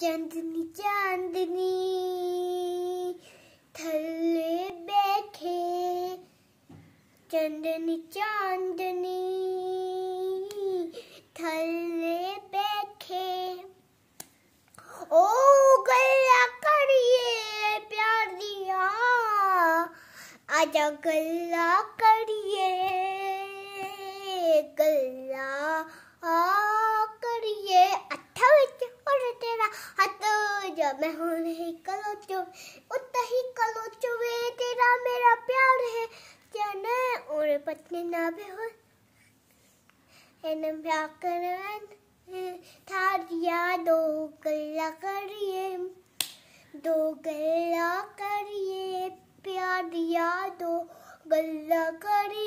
चंदनी चांदनी थल्ले बैठे चंदनी चांदनी थल्ले बैठे ओ गला करिए प्यार दिया आजा गला करिए मैं हूँ नहीं कलोचो उतना ही कलोचो वे तेरा मेरा प्यार है जाने और पत्नी ना भी हो एनम प्यार व्याकरण थारिया दो गल्ला करिए दो गल्ला करिए प्यार दिया दो गल्ला करिए